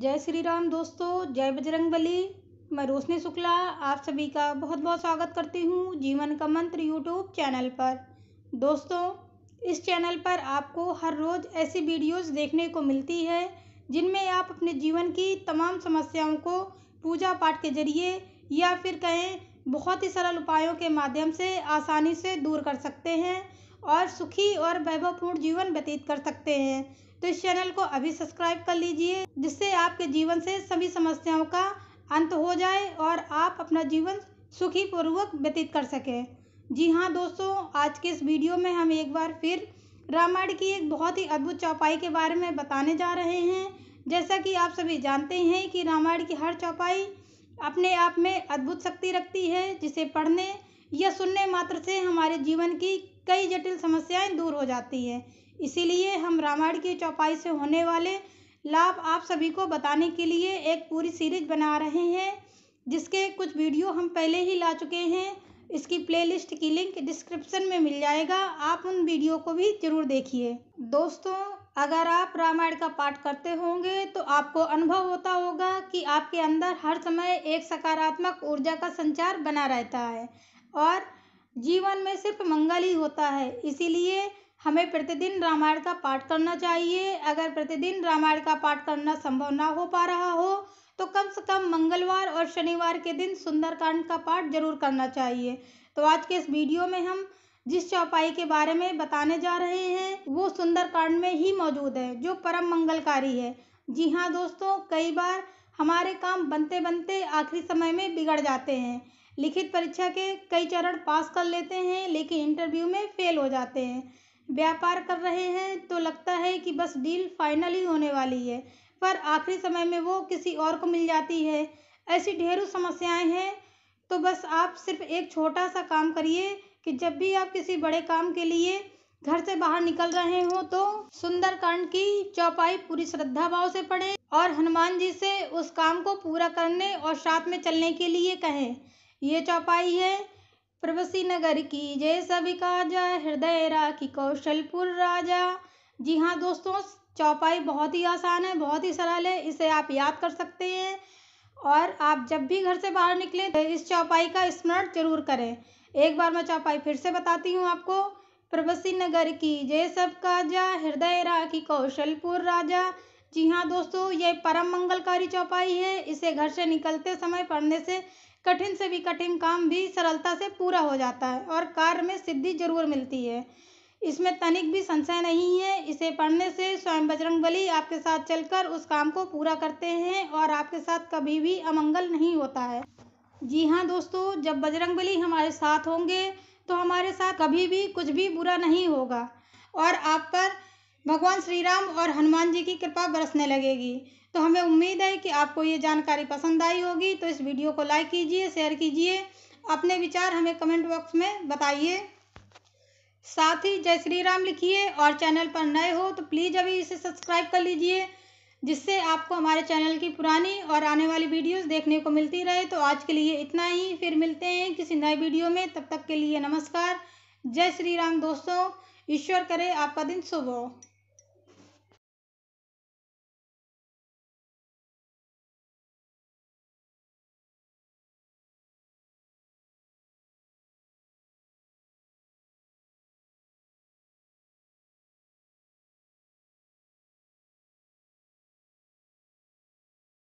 जय श्री राम दोस्तों जय बजरंग बली मैं रोशनी शुक्ला आप सभी का बहुत बहुत स्वागत करती हूँ जीवन का मंत्र यूट्यूब चैनल पर दोस्तों इस चैनल पर आपको हर रोज़ ऐसी वीडियोस देखने को मिलती है जिनमें आप अपने जीवन की तमाम समस्याओं को पूजा पाठ के जरिए या फिर कहें बहुत ही सरल उपायों के माध्यम से आसानी से दूर कर सकते हैं और सुखी और वैभवपूर्ण जीवन व्यतीत कर सकते हैं तो इस चैनल को अभी सब्सक्राइब कर लीजिए जिससे आपके जीवन से सभी समस्याओं का अंत हो जाए और आप अपना जीवन सुखी पूर्वक व्यतीत कर सकें जी हाँ दोस्तों आज के इस वीडियो में हम एक बार फिर रामायण की एक बहुत ही अद्भुत चौपाई के बारे में बताने जा रहे हैं जैसा कि आप सभी जानते हैं कि रामायण की हर चौपाई अपने आप में अद्भुत शक्ति रखती है जिसे पढ़ने या सुनने मात्र से हमारे जीवन की कई जटिल समस्याएं दूर हो जाती हैं इसीलिए हम रामायण की चौपाई से होने वाले लाभ आप सभी को बताने के लिए एक पूरी सीरीज बना रहे हैं जिसके कुछ वीडियो हम पहले ही ला चुके हैं इसकी प्लेलिस्ट की लिंक डिस्क्रिप्शन में मिल जाएगा आप उन वीडियो को भी जरूर देखिए दोस्तों अगर आप रामायण का पाठ करते होंगे तो आपको अनुभव होता होगा कि आपके अंदर हर समय एक सकारात्मक ऊर्जा का संचार बना रहता है और जीवन में सिर्फ मंगल ही होता है इसीलिए हमें प्रतिदिन रामायण का पाठ करना चाहिए अगर प्रतिदिन रामायण का पाठ करना संभव ना हो पा रहा हो तो कम से कम मंगलवार और शनिवार के दिन सुंदरकांड का पाठ जरूर करना चाहिए तो आज के इस वीडियो में हम जिस चौपाई के बारे में बताने जा रहे हैं वो सुंदरकांड में ही मौजूद है जो परम मंगलकारी है जी हाँ दोस्तों कई बार हमारे काम बनते बनते आखिरी समय में बिगड़ जाते हैं लिखित परीक्षा के कई चरण पास कर लेते हैं लेकिन इंटरव्यू में फेल हो जाते हैं व्यापार कर रहे हैं तो लगता है कि बस डील फाइनल ही होने वाली है पर आखिरी समय में वो किसी और को मिल जाती है ऐसी ढेरों समस्याएं हैं तो बस आप सिर्फ एक छोटा सा काम करिए कि जब भी आप किसी बड़े काम के लिए घर से बाहर निकल रहे हो तो सुंदरकांड की चौपाई पूरी श्रद्धा भाव से पढ़ें और हनुमान जी से उस काम को पूरा करने और साथ में चलने के लिए कहें ये चौपाई है प्रवसी नगर की जय सभी का जय हृदय राखी कौशलपुर राजा जी हाँ दोस्तों चौपाई बहुत ही आसान है बहुत ही सरल है इसे आप याद कर सकते हैं और आप जब भी घर से बाहर निकलें तो इस चौपाई का स्मरण जरूर करें एक बार मैं चौपाई फिर से बताती हूँ आपको प्रवसी नगर की जय सब का जा हृदय राखी कौशलपुर राजा जी हाँ दोस्तों ये परम मंगलकारी चौपाई है इसे घर से निकलते समय पढ़ने से कठिन से भी कठिन काम भी सरलता से पूरा हो जाता है और कार्य में सिद्धि जरूर मिलती है इसमें तनिक भी संशय नहीं है इसे पढ़ने से स्वयं बजरंग बली आपके साथ चलकर उस काम को पूरा करते हैं और आपके साथ कभी भी अमंगल नहीं होता है जी हाँ दोस्तों जब बजरंग बली हमारे साथ होंगे तो हमारे साथ कभी भी कुछ भी बुरा नहीं होगा और आप पर भगवान श्री राम और हनुमान जी की कृपा बरसने लगेगी तो हमें उम्मीद है कि आपको ये जानकारी पसंद आई होगी तो इस वीडियो को लाइक कीजिए शेयर कीजिए अपने विचार हमें कमेंट बॉक्स में बताइए साथ ही जय श्री राम लिखिए और चैनल पर नए हो तो प्लीज़ अभी इसे सब्सक्राइब कर लीजिए जिससे आपको हमारे चैनल की पुरानी और आने वाली वीडियोस देखने को मिलती रहे तो आज के लिए इतना ही फिर मिलते हैं किसी नए वीडियो में तब तक के लिए नमस्कार जय श्री राम दोस्तों ईश्वर करे आपका दिन शुभ हो